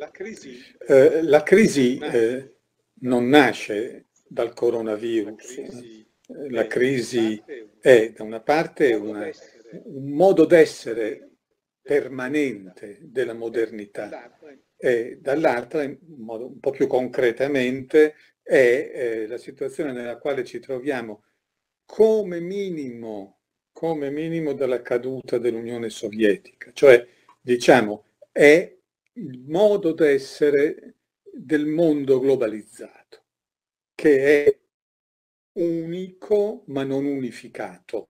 La crisi, eh, la crisi eh. eh, non nasce dal coronavirus. La crisi, eh, la crisi è da una parte una, un modo d'essere permanente della modernità e eh. dall'altra, in modo un po' più concretamente, è eh, la situazione nella quale ci troviamo come minimo, come minimo dalla caduta dell'Unione Sovietica, cioè diciamo è il modo d'essere del mondo globalizzato, che è unico ma non unificato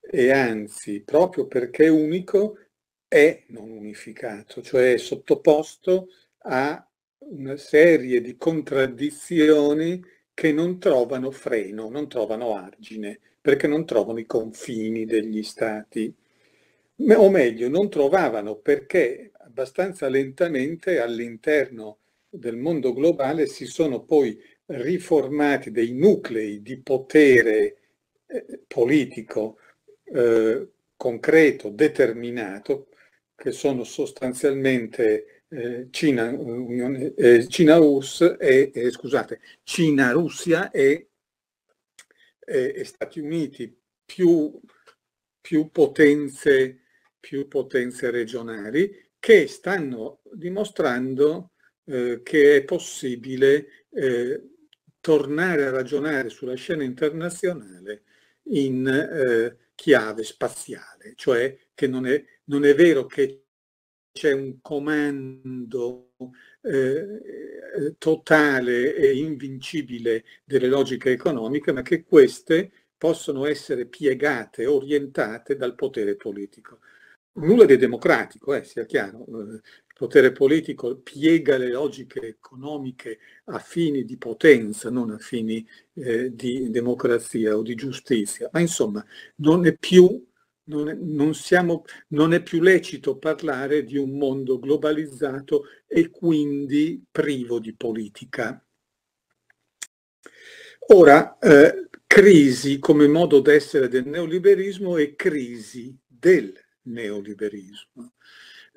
e anzi, proprio perché è unico, è non unificato, cioè è sottoposto a una serie di contraddizioni che non trovano freno, non trovano argine, perché non trovano i confini degli stati, o meglio, non trovavano perché abbastanza lentamente all'interno del mondo globale si sono poi riformati dei nuclei di potere eh, politico eh, concreto, determinato, che sono sostanzialmente eh, Cina, Unione, eh, Cina, Us e, eh, scusate, Cina, Russia e, e, e Stati Uniti, più, più, potenze, più potenze regionali, che stanno dimostrando eh, che è possibile eh, tornare a ragionare sulla scena internazionale in eh, chiave spaziale, cioè che non è, non è vero che c'è un comando eh, totale e invincibile delle logiche economiche, ma che queste possono essere piegate, orientate dal potere politico nulla di democratico, eh, sia chiaro. Eh, il potere politico piega le logiche economiche a fini di potenza, non a fini eh, di democrazia o di giustizia. Ma insomma, non è più non è, non, siamo, non è, più lecito parlare di un mondo globalizzato e quindi privo di politica. Ora, eh, crisi come modo d'essere del neoliberismo e crisi del neoliberismo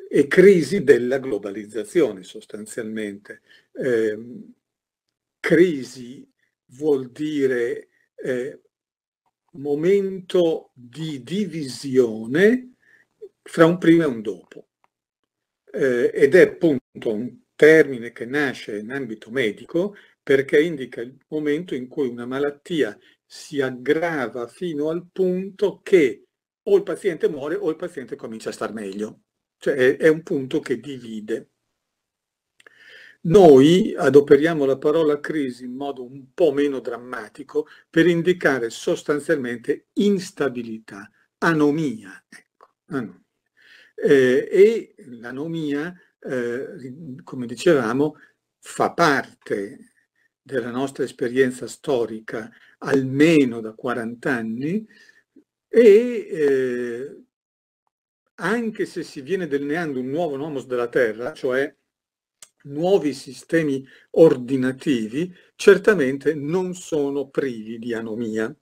e crisi della globalizzazione sostanzialmente. Eh, crisi vuol dire eh, momento di divisione fra un prima e un dopo eh, ed è appunto un termine che nasce in ambito medico perché indica il momento in cui una malattia si aggrava fino al punto che o il paziente muore o il paziente comincia a star meglio. Cioè è, è un punto che divide. Noi adoperiamo la parola crisi in modo un po' meno drammatico per indicare sostanzialmente instabilità, anomia. Ecco, anomia. Eh, e l'anomia, eh, come dicevamo, fa parte della nostra esperienza storica almeno da 40 anni, e eh, anche se si viene delineando un nuovo nomos della Terra, cioè nuovi sistemi ordinativi, certamente non sono privi di anomia.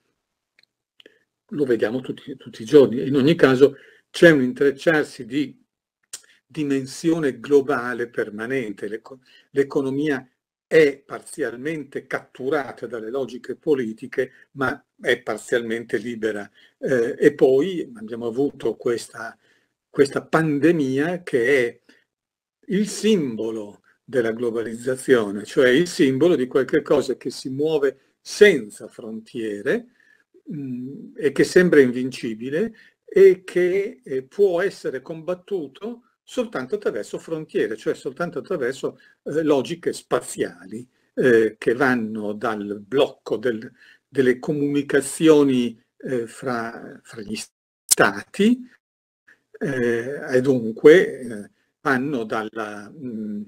Lo vediamo tutti, tutti i giorni. In ogni caso c'è un intrecciarsi di dimensione globale permanente. L'economia è parzialmente catturata dalle logiche politiche, ma è parzialmente libera. Eh, e poi abbiamo avuto questa, questa pandemia che è il simbolo della globalizzazione, cioè il simbolo di qualche cosa che si muove senza frontiere mh, mm, e che sembra invincibile e che eh, può essere combattuto soltanto attraverso frontiere, cioè soltanto attraverso eh, logiche spaziali eh, che vanno dal blocco del, delle comunicazioni eh, fra, fra, gli stati eh, e dunque eh, vanno mm,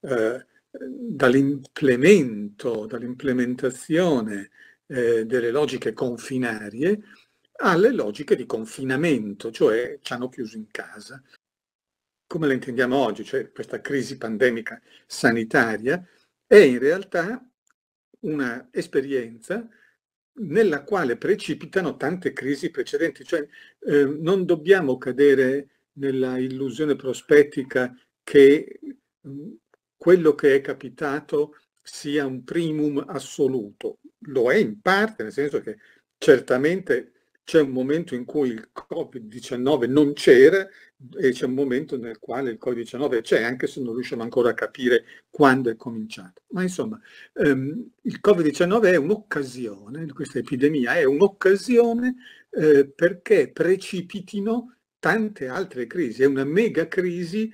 eh, dall'implemento, dall'implementazione delle logiche confinarie alle logiche di confinamento, cioè ci hanno chiuso in casa come la intendiamo oggi, cioè questa crisi pandemica sanitaria, è in realtà un'esperienza nella quale precipitano tante crisi precedenti, cioè eh, non dobbiamo cadere nella illusione prospettica che quello che è capitato sia un primum assoluto, lo è in parte, nel senso che certamente c'è un momento in cui il Covid-19 non c'era e c'è un momento nel quale il Covid-19 c'è, anche se non riusciamo ancora a capire quando è cominciato. Ma insomma, ehm, il Covid-19 è un'occasione, questa epidemia è un'occasione eh, perché precipitino tante altre crisi, è una mega crisi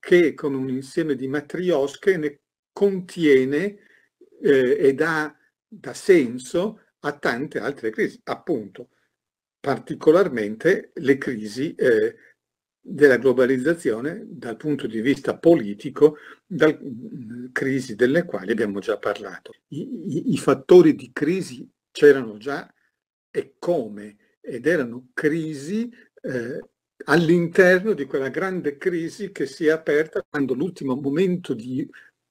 che come un insieme di matriosche ne contiene eh, e dà, dà senso a tante altre crisi, appunto particolarmente le crisi eh, della globalizzazione dal punto di vista politico, dal, mm, crisi delle quali abbiamo già parlato. I, i, i fattori di crisi c'erano già e come, ed erano crisi eh, all'interno di quella grande crisi che si è aperta quando l'ultimo momento di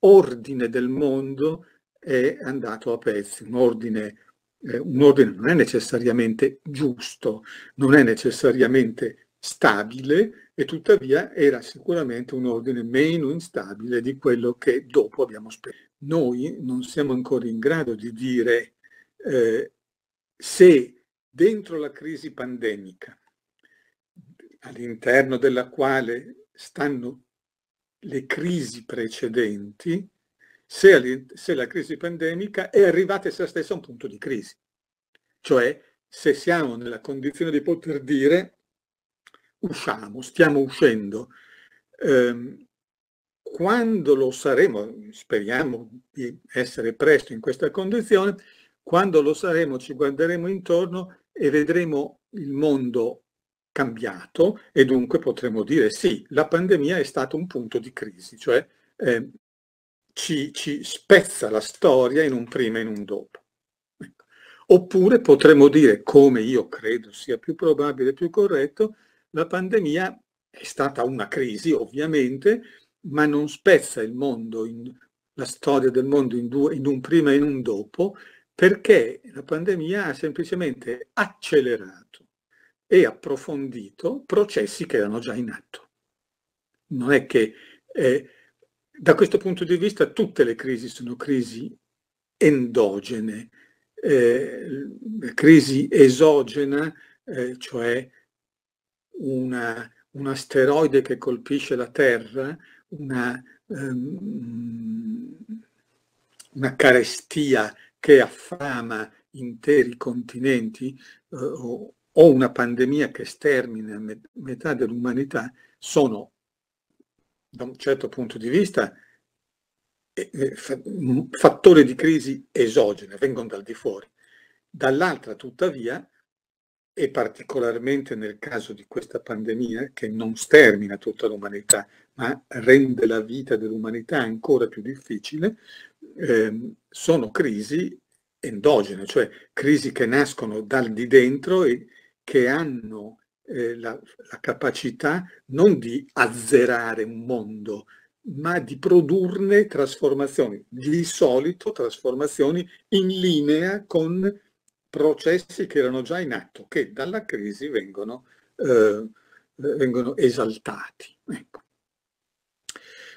ordine del mondo è andato a pezzi, un ordine eh, un ordine non è necessariamente giusto, non è necessariamente stabile e tuttavia era sicuramente un ordine meno instabile di quello che dopo abbiamo sperato. Noi non siamo ancora in grado di dire eh, se dentro la crisi pandemica, all'interno della quale stanno le crisi precedenti, se, se la crisi pandemica è arrivata essa stessa a un punto di crisi. Cioè, se siamo nella condizione di poter dire usciamo, stiamo uscendo, ehm, quando lo saremo, speriamo di essere presto in questa condizione, quando lo saremo ci guarderemo intorno e vedremo il mondo cambiato e dunque potremo dire sì, la pandemia è stato un punto di crisi, cioè eh, ci, ci spezza la storia in un prima e in un dopo. Ecco. Oppure potremmo dire, come io credo sia più probabile e più corretto, la pandemia è stata una crisi, ovviamente, ma non spezza il mondo, in, la storia del mondo in, due, in un prima e in un dopo, perché la pandemia ha semplicemente accelerato e approfondito processi che erano già in atto. Non è che eh, da questo punto di vista tutte le crisi sono crisi endogene, eh, crisi esogena, eh, cioè una, un asteroide che colpisce la Terra, una, um, una carestia che affama interi continenti eh, o, o, una pandemia che stermina met metà dell'umanità, sono da un certo punto di vista fattori di crisi esogene, vengono dal di fuori. Dall'altra, tuttavia, e particolarmente nel caso di questa pandemia che non stermina tutta l'umanità, ma rende la vita dell'umanità ancora più difficile, ehm, sono crisi endogene, cioè crisi che nascono dal di dentro e che hanno eh, la, la capacità non di azzerare un mondo, ma di produrne trasformazioni, di solito trasformazioni in linea con processi che erano già in atto, che dalla crisi vengono, eh, vengono esaltati. Ecco.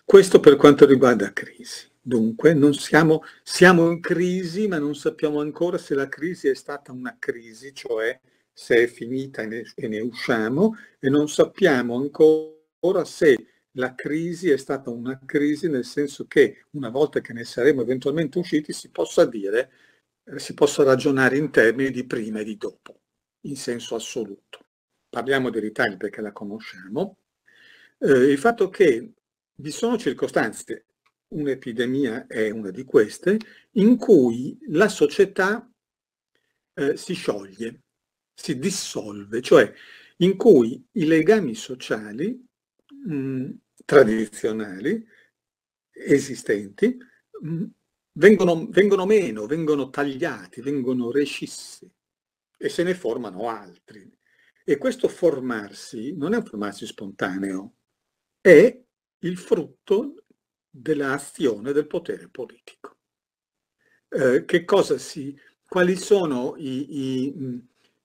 Questo per quanto riguarda crisi. Dunque, siamo, siamo in crisi, ma non sappiamo ancora se la crisi è stata una crisi, cioè se è finita e ne, usciamo e non sappiamo ancora se la crisi è stata una crisi nel senso che una volta che ne saremo eventualmente usciti si possa dire, si possa ragionare in termini di prima e di dopo, in senso assoluto. Parliamo dell'Italia perché la conosciamo. Eh, il fatto che vi sono circostanze, un'epidemia è una di queste, in cui la società eh, si scioglie, si dissolve, cioè in cui i legami sociali mh, tradizionali esistenti mh, vengono, vengono meno, vengono tagliati, vengono rescissi e se ne formano altri. E questo formarsi non è un formarsi spontaneo, è il frutto dell'azione del potere politico. Eh, che cosa si, quali sono i, i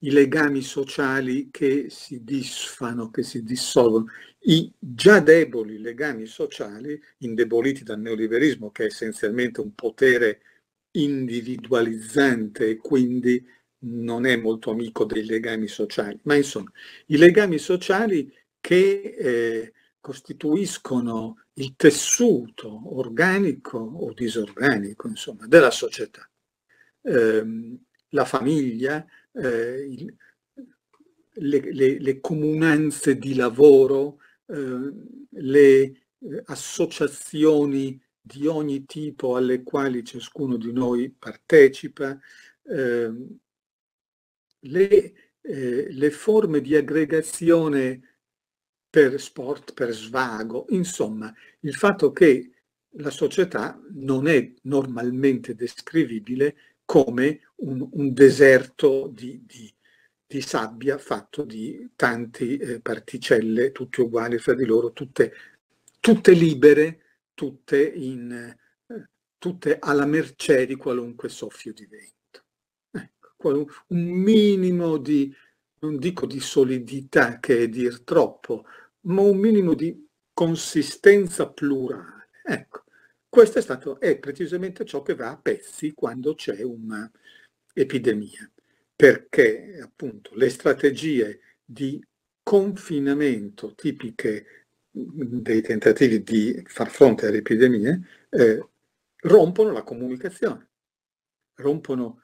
i legami sociali che si disfano, che si dissolvono, i già deboli legami sociali, indeboliti dal neoliberismo, che è essenzialmente un potere individualizzante e quindi non è molto amico dei legami sociali, ma insomma, i legami sociali che eh, costituiscono il tessuto organico o disorganico, insomma, della società. Eh, la famiglia, eh, il, le, le, le, comunanze di lavoro, eh, le eh, associazioni di ogni tipo alle quali ciascuno di noi partecipa, eh, le, eh, le, forme di aggregazione per sport, per svago, insomma, il fatto che la società non è normalmente descrivibile come un, un deserto di, di, di, sabbia fatto di tante eh, particelle, tutte uguali fra di loro, tutte, tutte libere, tutte, in, eh, tutte, alla mercé di qualunque soffio di vento. Ecco, un minimo di, non dico di solidità che è dir troppo, ma un minimo di consistenza plurale. Ecco, questo è, stato, è precisamente ciò che va a pezzi quando c'è un'epidemia, perché appunto le strategie di confinamento tipiche mm, dei tentativi di far fronte alle epidemie eh, rompono la comunicazione, rompono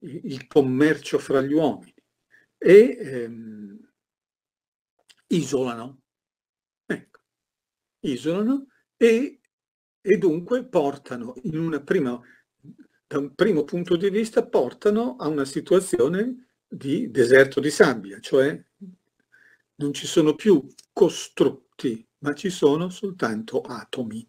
il commercio fra gli uomini e ehm, isolano. Ecco, isolano e e dunque portano prima, da un primo punto di vista, portano a una situazione di deserto di sabbia, cioè non ci sono più costrutti, ma ci sono soltanto atomi.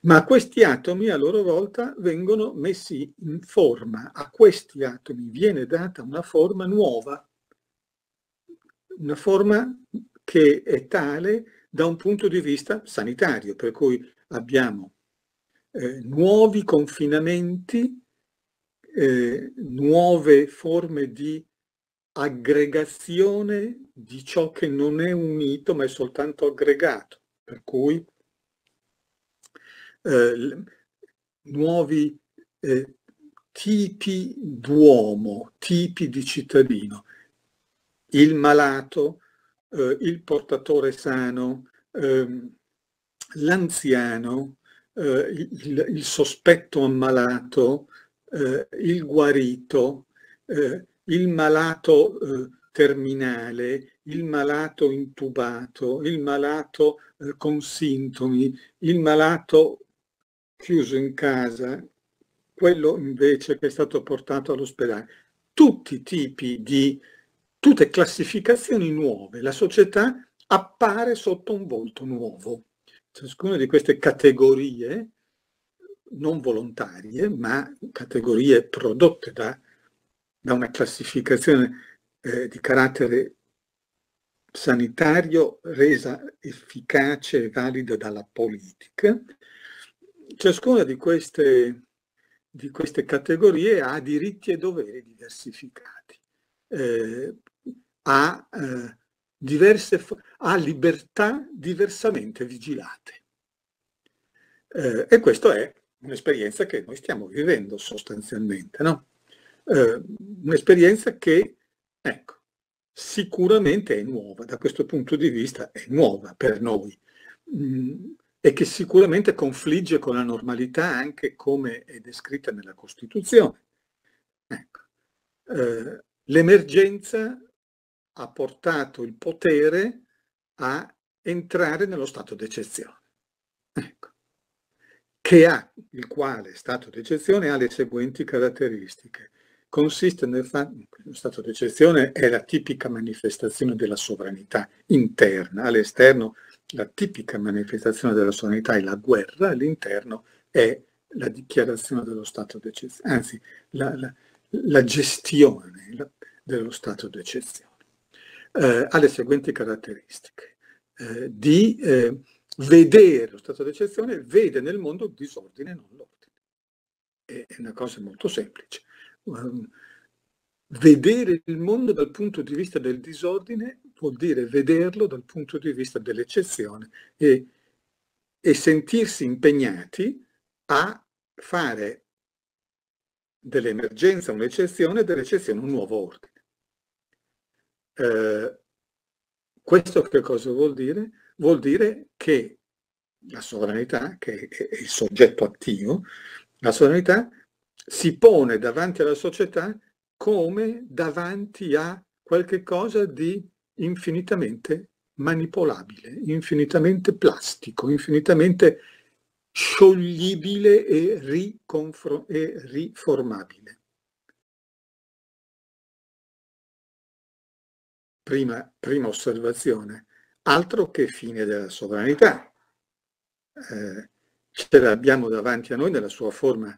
Ma questi atomi a loro volta vengono messi in forma, a questi atomi viene data una forma nuova, una forma che è tale da un punto di vista sanitario, per cui abbiamo eh, nuovi confinamenti, eh, nuove forme di aggregazione di ciò che non è unito ma è soltanto aggregato, per cui eh, nuovi eh, tipi d'uomo, tipi di cittadino, il malato, eh, il portatore sano, ehm, l'anziano, eh, il, il, sospetto ammalato, eh, il guarito, eh, il malato eh, terminale, il malato intubato, il malato eh, con sintomi, il malato chiuso in casa, quello invece che è stato portato all'ospedale. Tutti i tipi di, tutte classificazioni nuove, la società appare sotto un volto nuovo ciascuna di queste categorie non volontarie, ma categorie prodotte da, da una classificazione eh, di carattere sanitario resa efficace e valida dalla politica, ciascuna di queste, di queste categorie ha diritti e doveri diversificati, eh, ha eh, diverse a libertà diversamente vigilate. Eh, e questa è un'esperienza che noi stiamo vivendo sostanzialmente, no? eh, un'esperienza che, ecco, sicuramente è nuova, da questo punto di vista è nuova per noi mh, mm, e che sicuramente confligge con la normalità anche come è descritta nella Costituzione. Ecco. Eh, L'emergenza ha portato il potere a entrare nello stato d'eccezione, ecco. che ha, il quale stato d'eccezione ha le seguenti caratteristiche. Consiste nel fatto, che lo stato d'eccezione è la tipica manifestazione della sovranità interna, all'esterno la tipica manifestazione della sovranità è la guerra, all'interno è la dichiarazione dello stato d'eccezione, anzi la, la, la gestione dello stato d'eccezione eh, ha le seguenti caratteristiche. Eh, di eh, vedere lo stato d'eccezione, vede nel mondo disordine e non l'ordine. È una cosa molto semplice. Um, vedere il mondo dal punto di vista del disordine vuol dire vederlo dal punto di vista dell'eccezione e, e sentirsi impegnati a fare dell'emergenza un'eccezione e dell'eccezione un nuovo ordine. Eh, questo che cosa vuol dire? Vuol dire che la sovranità, che è il soggetto attivo, la sovranità si pone davanti alla società come davanti a qualche cosa di infinitamente manipolabile, infinitamente plastico, infinitamente scioglibile e, e riformabile. prima, prima osservazione, altro che fine della sovranità. Eh, ce l'abbiamo davanti a noi nella sua forma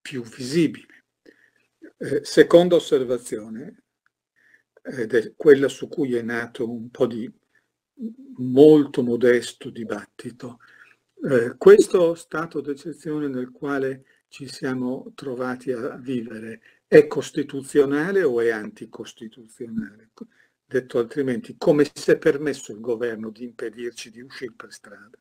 più visibile. Eh, seconda osservazione, ed eh, è quella su cui è nato un po' di molto modesto dibattito, eh, questo stato d'eccezione nel quale ci siamo trovati a vivere è costituzionale o è anticostituzionale? detto altrimenti, come si è permesso il governo di impedirci di uscire per strada?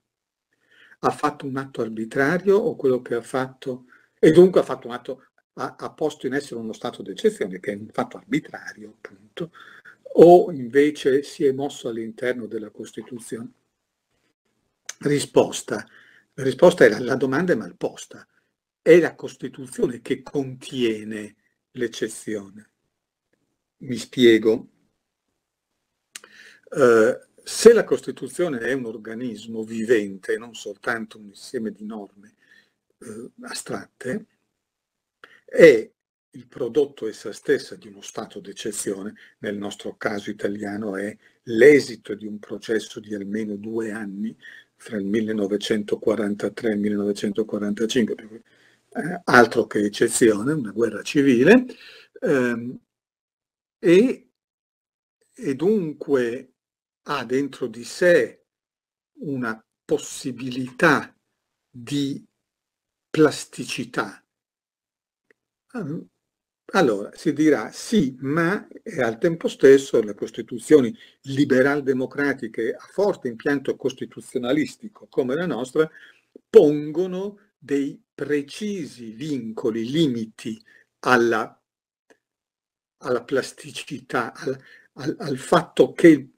Ha fatto un atto arbitrario o quello che ha fatto, e dunque ha fatto un atto, ha, ha posto in essere uno stato d'eccezione, che è un fatto arbitrario appunto, o invece si è mosso all'interno della Costituzione? Risposta. La risposta era, la domanda è mal posta. È la Costituzione che contiene l'eccezione. Mi spiego. Eh, se la Costituzione è un organismo vivente, non soltanto un insieme di norme eh, astratte, è il prodotto essa stessa di uno stato d'eccezione, nel nostro caso italiano è l'esito di un processo di almeno due anni fra il 1943 e il 1945, eh, altro che eccezione, una guerra civile, ehm, e, e dunque ha dentro di sé una possibilità di plasticità. Allora si dirà sì, ma è al tempo stesso le costituzioni liberal-democratiche a forte impianto costituzionalistico come la nostra pongono dei precisi vincoli, limiti alla, alla plasticità, al, al, al fatto che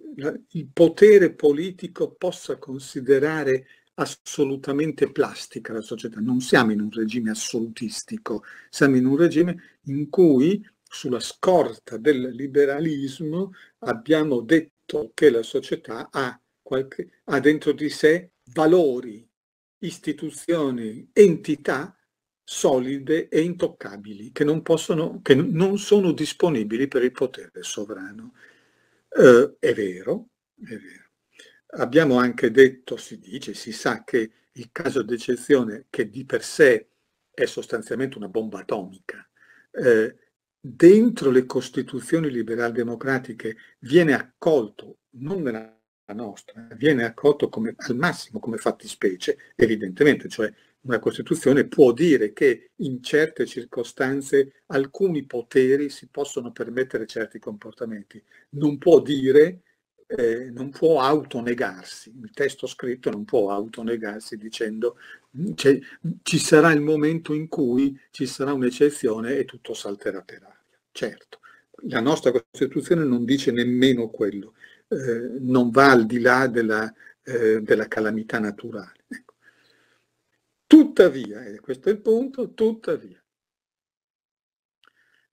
il potere politico possa considerare assolutamente plastica la società. Non siamo in un regime assolutistico, siamo in un regime in cui sulla scorta del liberalismo abbiamo detto che la società ha, qualche, ha dentro di sé valori, istituzioni, entità solide e intoccabili che non, possono, che non sono disponibili per il potere sovrano. Eh, è vero, è vero. Abbiamo anche detto, si dice, si sa che il caso d'eccezione, che di per sé è sostanzialmente una bomba atomica, eh, dentro le costituzioni liberal-democratiche viene accolto, non nella nostra, viene accolto come, al massimo come fattispecie, evidentemente, cioè una Costituzione può dire che in certe circostanze alcuni poteri si possono permettere certi comportamenti. Non può dire, eh, non può autonegarsi, il testo scritto non può autonegarsi dicendo mm, cioè, mm, ci sarà il momento in cui ci sarà un'eccezione e tutto salterà per aria. Certo, la nostra Costituzione non dice nemmeno quello, eh, non va al di là della, eh, della calamità naturale. Ecco Tuttavia, e questo è il punto, tuttavia,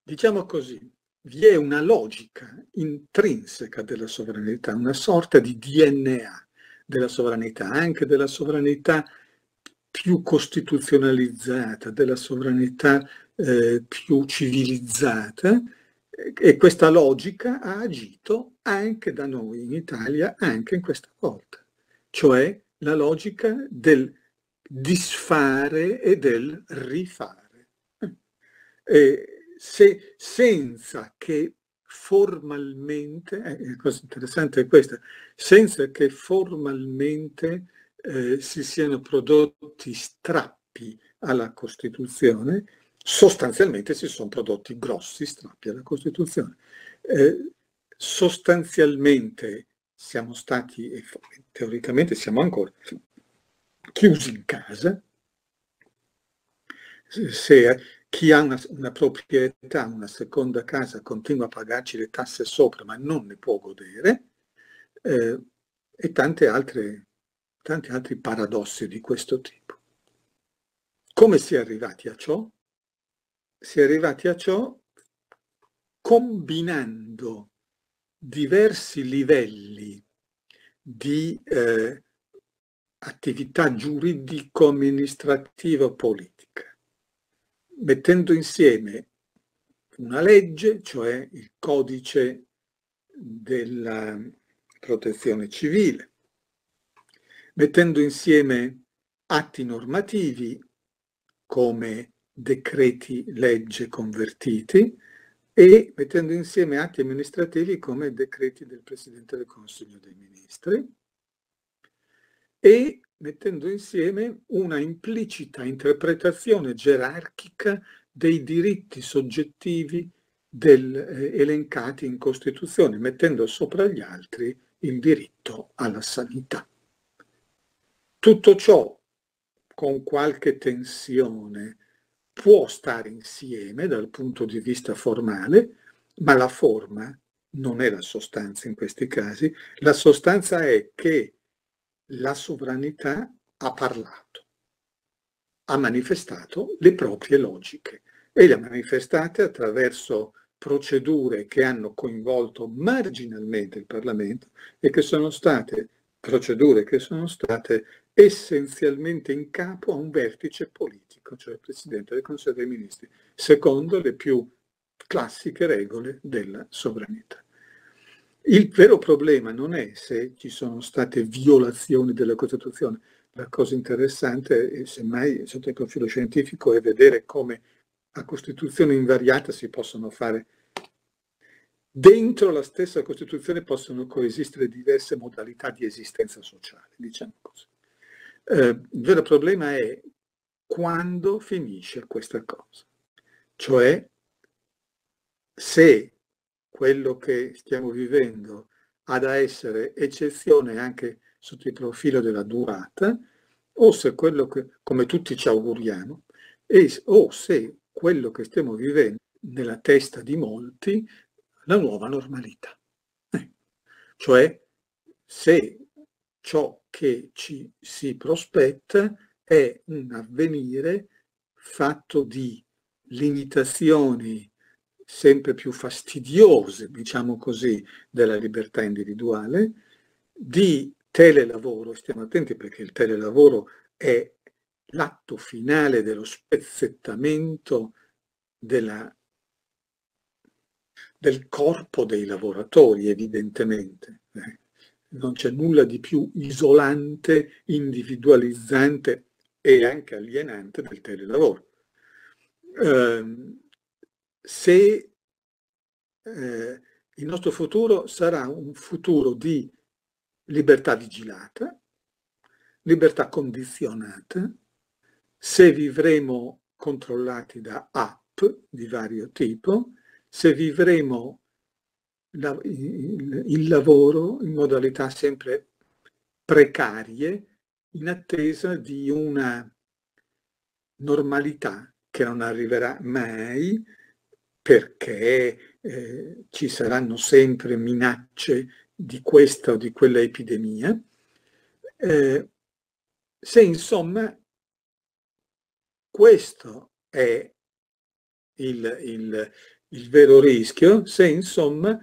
diciamo così, vi è una logica intrinseca della sovranità, una sorta di DNA della sovranità, anche della sovranità più costituzionalizzata, della sovranità eh, più civilizzata, e questa logica ha agito anche da noi in Italia, anche in questa volta, cioè la logica del disfare e del rifare. E se, senza che formalmente, eh, cosa interessante è questa, senza che formalmente eh, si siano prodotti strappi alla Costituzione, sostanzialmente si sono prodotti grossi strappi alla Costituzione. Eh, sostanzialmente siamo stati, e teoricamente siamo ancora, chiusi in casa, se chi ha una, una proprietà, una seconda casa, continua a pagarci le tasse sopra ma non ne può godere, eh, e tante altre, tanti altri paradossi di questo tipo. Come si è arrivati a ciò? Si è arrivati a ciò combinando diversi livelli di eh, attività giuridico-amministrativa politica, mettendo insieme una legge, cioè il codice della protezione civile, mettendo insieme atti normativi come decreti legge convertiti e mettendo insieme atti amministrativi come decreti del Presidente del Consiglio dei Ministri e mettendo insieme una implicita interpretazione gerarchica dei diritti soggettivi del, eh, elencati in Costituzione, mettendo sopra gli altri il diritto alla sanità. Tutto ciò, con qualche tensione, può stare insieme dal punto di vista formale, ma la forma non è la sostanza in questi casi. La sostanza è che la sovranità ha parlato, ha manifestato le proprie logiche e le ha manifestate attraverso procedure che hanno coinvolto marginalmente il Parlamento e che sono state procedure che sono state essenzialmente in capo a un vertice politico, cioè il Presidente del Consiglio dei Ministri, secondo le più classiche regole della sovranità. Il vero problema non è se ci sono state violazioni della Costituzione, la cosa interessante, eh, semmai sotto il profilo scientifico, è vedere come a Costituzione invariata si possono fare. Dentro la stessa Costituzione possono coesistere diverse modalità di esistenza sociale, diciamo così. Eh, il vero problema è quando finisce questa cosa, cioè se quello che stiamo vivendo ha da essere eccezione anche sotto il profilo della durata, o se quello che, come tutti ci auguriamo, e, o se quello che stiamo vivendo nella testa di molti, la nuova normalità. Eh. Cioè, se ciò che ci si prospetta è un avvenire fatto di limitazioni sempre più fastidiose, diciamo così, della libertà individuale, di telelavoro, stiamo attenti perché il telelavoro è l'atto finale dello spezzettamento della, del corpo dei lavoratori, evidentemente. Eh. Non c'è nulla di più isolante, individualizzante e anche alienante del telelavoro. Eh, se eh, il nostro futuro sarà un futuro di libertà vigilata, libertà condizionata, se vivremo controllati da app di vario tipo, se vivremo il, il lavoro in modalità sempre precarie, in attesa di una normalità che non arriverà mai, perché eh, ci saranno sempre minacce di questa o di quella epidemia, eh, se insomma questo è il, il, il vero rischio, se insomma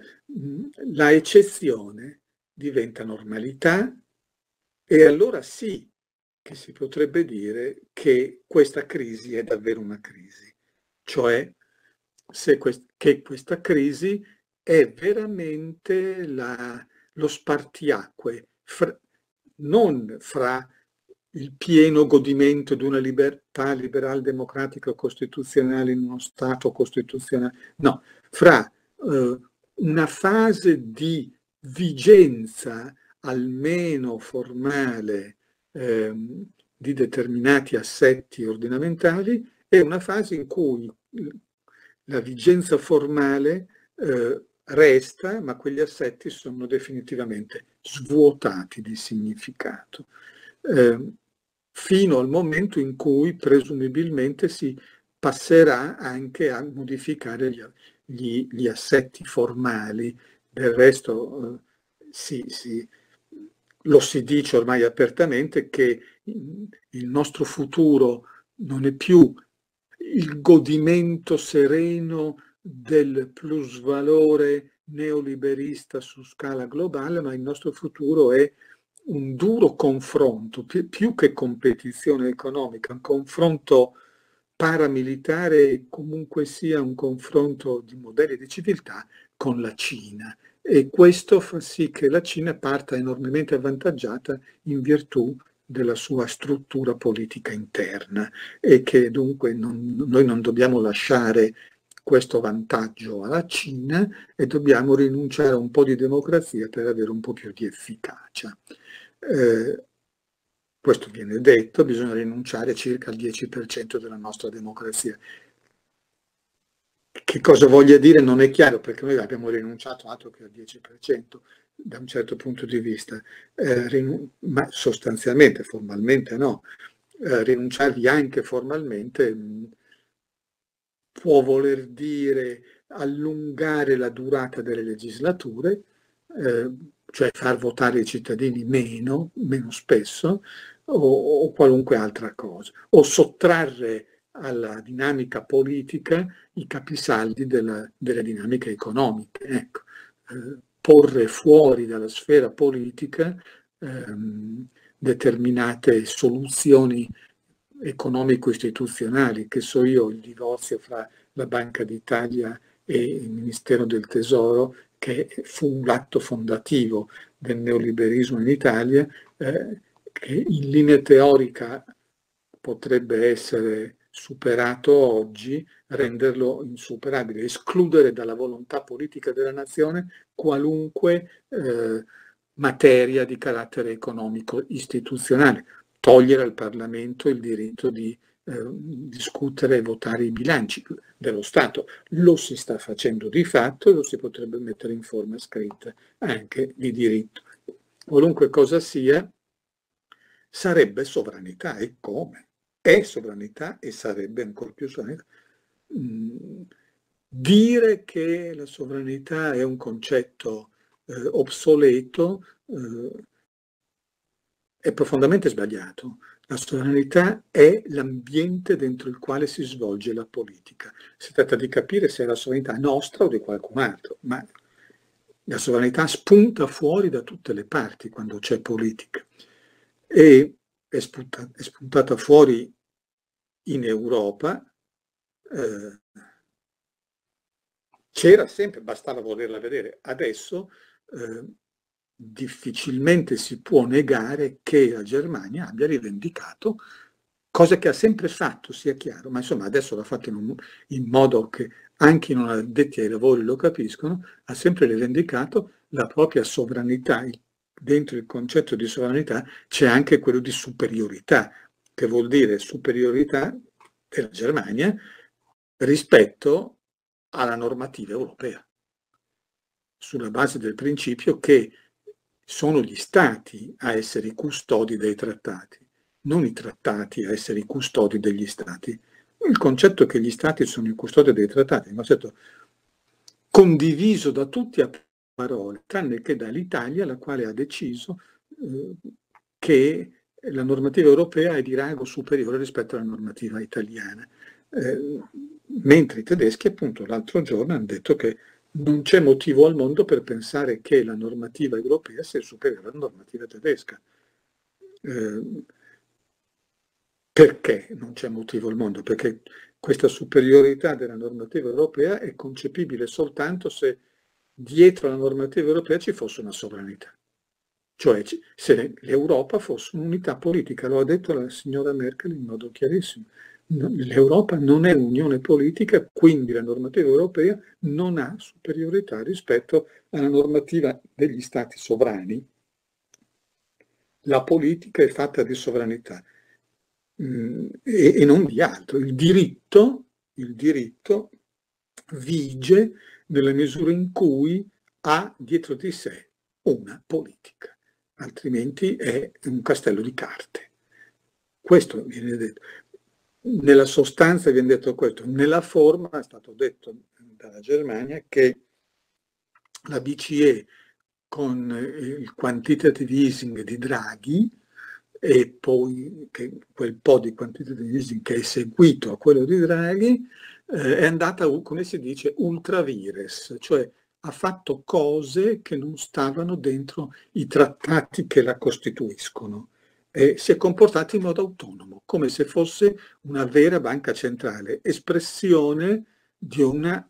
la eccezione diventa normalità e allora sì che si potrebbe dire che questa crisi è davvero una crisi, cioè se quest che questa crisi è veramente la, lo spartiacque, fra, non fra il pieno godimento di una libertà liberal democratica costituzionale in uno Stato costituzionale, no, fra eh, una fase di vigenza almeno formale eh, di determinati assetti ordinamentali e una fase in cui la vigenza formale eh, resta, ma quegli assetti sono definitivamente svuotati di significato, eh, fino al momento in cui presumibilmente si passerà anche a modificare gli, gli, gli assetti formali. Del resto eh, si, si, lo si dice ormai apertamente che il nostro futuro non è più il godimento sereno del plusvalore neoliberista su scala globale, ma il nostro futuro è un duro confronto, più che competizione economica, un confronto paramilitare, comunque sia un confronto di modelli di civiltà con la Cina. E questo fa sì che la Cina parta enormemente avvantaggiata in virtù della sua struttura politica interna e che dunque non, noi non dobbiamo lasciare questo vantaggio alla Cina e dobbiamo rinunciare a un po' di democrazia per avere un po' più di efficacia. Eh, questo viene detto, bisogna rinunciare circa al 10% della nostra democrazia. Che cosa voglia dire non è chiaro, perché noi abbiamo rinunciato altro che al 10%, da un certo punto di vista, eh, ma sostanzialmente, formalmente no, eh, rinunciarvi anche formalmente mh, mm, può voler dire allungare la durata delle legislature, eh, cioè far votare i cittadini meno, meno spesso, o, o qualunque altra cosa, o sottrarre alla dinamica politica i capisaldi della, delle dinamiche economiche. Ecco. Eh, porre fuori dalla sfera politica ehm, determinate soluzioni economico-istituzionali, che so io, il divorzio fra la Banca d'Italia e il Ministero del Tesoro, che fu un atto fondativo del neoliberismo in Italia, eh, che in linea teorica potrebbe essere superato oggi, renderlo insuperabile, escludere dalla volontà politica della nazione qualunque eh, materia di carattere economico istituzionale, togliere al Parlamento il diritto di eh, discutere e votare i bilanci dello Stato. Lo si sta facendo di fatto e lo si potrebbe mettere in forma scritta anche di diritto. Qualunque cosa sia, sarebbe sovranità e come? è sovranità e sarebbe ancora più sovranità. Mm, dire che la sovranità è un concetto eh, obsoleto eh, è profondamente sbagliato. La sovranità è l'ambiente dentro il quale si svolge la politica. Si tratta di capire se è la sovranità nostra o di qualcun altro, ma la sovranità spunta fuori da tutte le parti quando c'è politica. E è, sputa, è spuntata fuori in Europa, eh, c'era sempre, bastava volerla vedere. Adesso eh, difficilmente si può negare che la Germania abbia rivendicato cosa che ha sempre fatto, sia chiaro, ma insomma adesso l'ha fatto in, un, in modo che anche i non addetti ai lavori lo capiscono, ha sempre rivendicato la propria sovranità, il dentro il concetto di sovranità c'è anche quello di superiorità, che vuol dire superiorità della Germania rispetto alla normativa europea, sulla base del principio che sono gli stati a essere i custodi dei trattati, non i trattati a essere i custodi degli stati. Il concetto che gli stati sono i custodi dei trattati è un concetto condiviso da tutti a parole, tranne che dall'Italia, la quale ha deciso eh, che la normativa europea è di rango superiore rispetto alla normativa italiana, eh, mentre i tedeschi appunto l'altro giorno hanno detto che non c'è motivo al mondo per pensare che la normativa europea sia superiore alla normativa tedesca. Eh, perché non c'è motivo al mondo? Perché questa superiorità della normativa europea è concepibile soltanto se dietro la normativa europea ci fosse una sovranità. Cioè se l'Europa fosse un'unità politica, lo ha detto la signora Merkel in modo chiarissimo, l'Europa non è un'unione politica, quindi la normativa europea non ha superiorità rispetto alla normativa degli stati sovrani. La politica è fatta di sovranità mm, e, non di altro. Il diritto, il diritto vige nella misura in cui ha dietro di sé una politica, altrimenti è un castello di carte. Questo viene detto. Nella sostanza viene detto questo, nella forma è stato detto dalla Germania che la BCE con il quantitative easing di Draghi e poi quel po' di quantitative easing che è seguito a quello di Draghi eh, è andata, come si dice, ultra vires, cioè ha fatto cose che non stavano dentro i trattati che la costituiscono e si è comportata in modo autonomo, come se fosse una vera banca centrale, espressione di una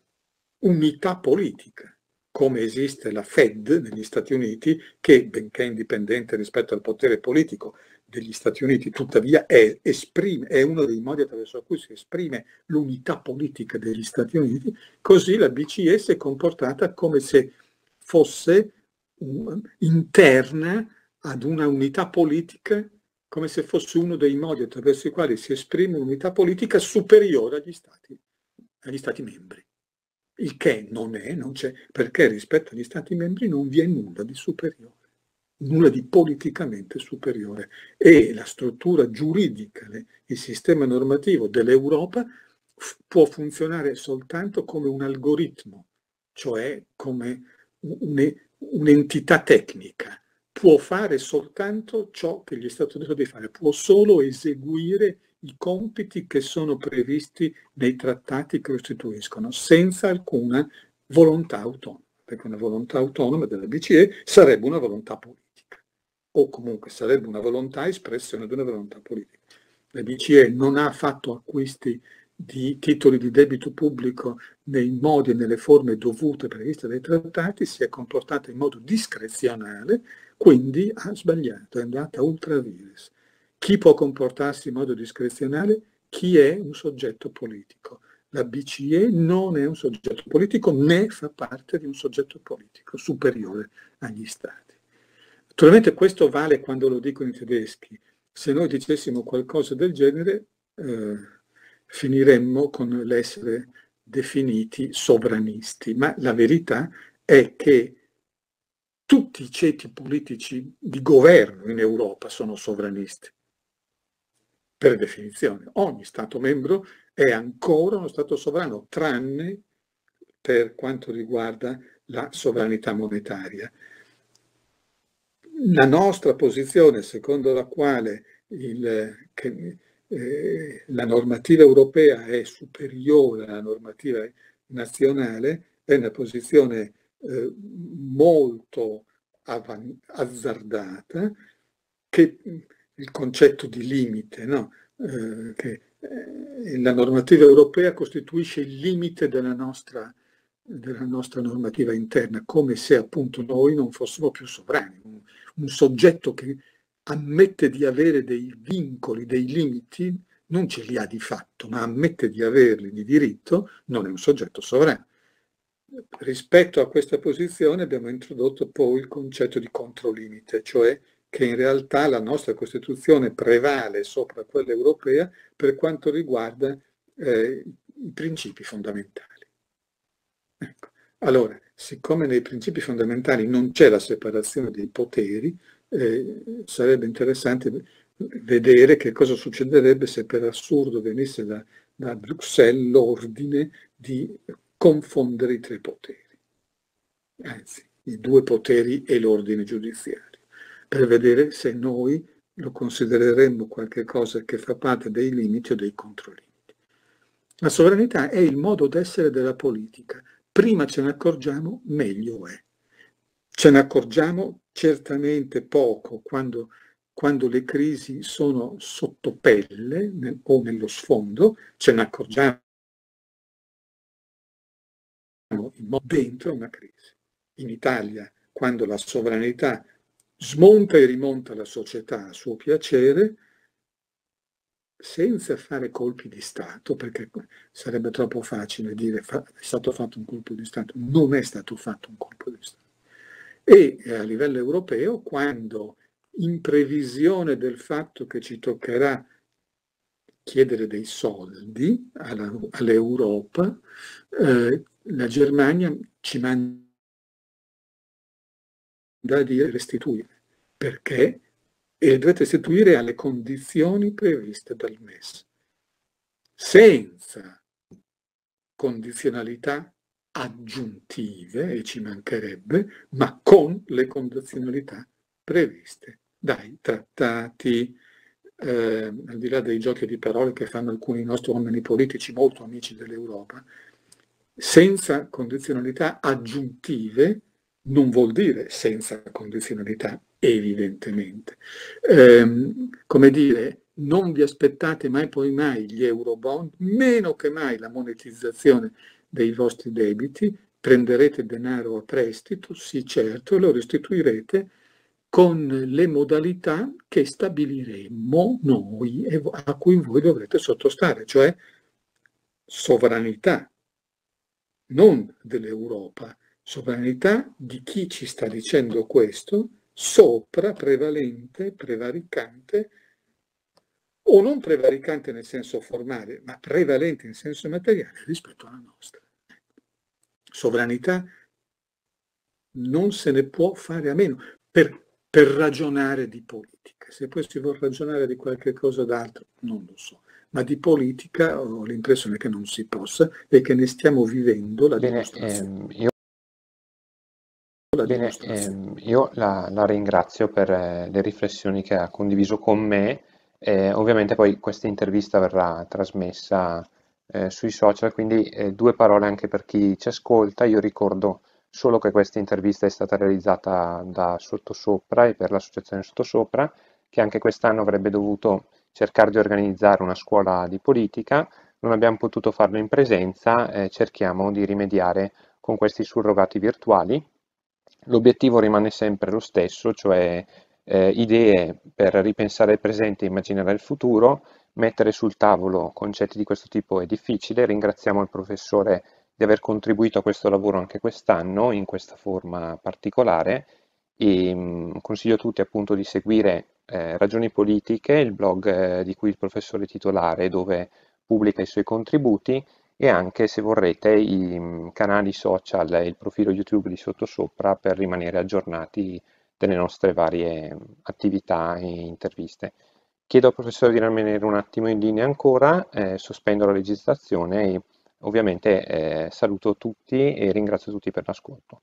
unità politica come esiste la Fed negli Stati Uniti, che benché indipendente rispetto al potere politico degli Stati Uniti, tuttavia è, esprime, è uno dei modi attraverso cui si esprime l'unità politica degli Stati Uniti, così la BCE si è comportata come se fosse um, interna ad una unità politica come se fosse uno dei modi attraverso i quali si esprime un'unità politica superiore agli stati, agli stati membri il che non è, non c'è, perché rispetto agli Stati membri non vi è nulla di superiore, nulla di politicamente superiore. E la struttura giuridica, il sistema normativo dell'Europa può funzionare soltanto come un algoritmo, cioè come un'entità tecnica. Può fare soltanto ciò che gli è stato detto di fare, può solo eseguire i compiti che sono previsti nei trattati che costituiscono, senza alcuna volontà autonoma, perché una volontà autonoma della BCE sarebbe una volontà politica, o comunque sarebbe una volontà espressione di una volontà politica. La BCE non ha fatto acquisti di titoli di debito pubblico nei modi e nelle forme dovute previste dai trattati, si è comportata in modo discrezionale, quindi ha sbagliato, è andata ultra viris chi può comportarsi in modo discrezionale, chi è un soggetto politico. La BCE non è un soggetto politico né fa parte di un soggetto politico superiore agli Stati. Naturalmente questo vale quando lo dicono i tedeschi. Se noi dicessimo qualcosa del genere eh, finiremmo con l'essere definiti sovranisti, ma la verità è che tutti i ceti politici di governo in Europa sono sovranisti per definizione. Ogni Stato membro è ancora uno Stato sovrano, tranne per quanto riguarda la sovranità monetaria. La nostra posizione, secondo la quale il, che, eh, la normativa europea è superiore alla normativa nazionale, è una posizione eh, molto azzardata che il concetto di limite, no? eh, che eh, la normativa europea costituisce il limite della nostra, della nostra, normativa interna, come se appunto noi non fossimo più sovrani, un, un soggetto che ammette di avere dei vincoli, dei limiti, non ce li ha di fatto, ma ammette di averli di diritto, non è un soggetto sovrano. Rispetto a questa posizione abbiamo introdotto poi il concetto di controlimite, cioè che in realtà la nostra Costituzione prevale sopra quella europea per quanto riguarda eh, i principi fondamentali. Ecco. Allora, siccome nei principi fondamentali non c'è la separazione dei poteri, eh, sarebbe interessante vedere che cosa succederebbe se per assurdo venisse da, da Bruxelles l'ordine di confondere i tre poteri, anzi i due poteri e l'ordine giudiziario per vedere se noi lo considereremmo qualcosa che fa parte dei limiti o dei controlimiti. La sovranità è il modo d'essere della politica. Prima ce ne accorgiamo, meglio è. Ce ne accorgiamo certamente poco quando, quando le crisi sono sotto pelle nel, o nello sfondo, ce ne accorgiamo dentro una crisi. In Italia, quando la sovranità smonta e rimonta la società a suo piacere senza fare colpi di Stato, perché sarebbe troppo facile dire è stato fatto un colpo di Stato, non è stato fatto un colpo di Stato. E eh, a livello europeo, quando in previsione del fatto che ci toccherà chiedere dei soldi all'Europa, eh, la Germania ci manda di restituire, perché e dovete restituire alle condizioni previste dal MES. Senza condizionalità aggiuntive, e ci mancherebbe, ma con le condizionalità previste dai trattati, eh, al di là dei giochi di parole che fanno alcuni nostri uomini politici molto amici dell'Europa, senza condizionalità aggiuntive non vuol dire senza condizionalità, evidentemente. Ehm, come dire, non vi aspettate mai poi mai gli euro bond, meno che mai la monetizzazione dei vostri debiti, prenderete denaro a prestito, sì certo, e lo restituirete con le modalità che stabiliremo noi e a cui voi dovrete sottostare, cioè sovranità, non dell'Europa, sovranità di chi ci sta dicendo questo, sopra, prevalente, prevaricante, o non prevaricante nel senso formale, ma prevalente in senso materiale rispetto alla nostra. Sovranità non se ne può fare a meno per, per ragionare di politica. Se poi si vuole ragionare di qualche cosa d'altro, non lo so. Ma di politica ho l'impressione che non si possa e che ne stiamo vivendo la Bene, dimostrazione. Ehm, Bene, ehm, io la, la ringrazio per eh, le riflessioni che ha condiviso con me. Eh, ovviamente poi questa intervista verrà trasmessa eh, sui social, quindi eh, due parole anche per chi ci ascolta. Io ricordo solo che questa intervista è stata realizzata da Sottosopra e per l'associazione Sottosopra, che anche quest'anno avrebbe dovuto cercare di organizzare una scuola di politica. Non abbiamo potuto farlo in presenza, eh, cerchiamo di rimediare con questi surrogati virtuali l'obiettivo rimane sempre lo stesso, cioè eh, idee per ripensare il presente e immaginare il futuro, mettere sul tavolo concetti di questo tipo è difficile, ringraziamo il professore di aver contribuito a questo lavoro anche quest'anno in questa forma particolare e mm, consiglio a tutti appunto di seguire eh, Ragioni Politiche, il blog eh, di cui il professore è titolare dove pubblica i suoi contributi e anche se vorrete i mm, canali social e il profilo YouTube di Sottosopra per rimanere aggiornati delle nostre varie mm, attività e interviste. Chiedo al professore di rimanere un attimo in linea ancora, eh, sospendo la registrazione e ovviamente eh, saluto tutti e ringrazio tutti per l'ascolto.